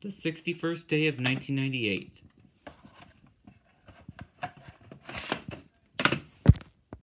the 61st day of 1998.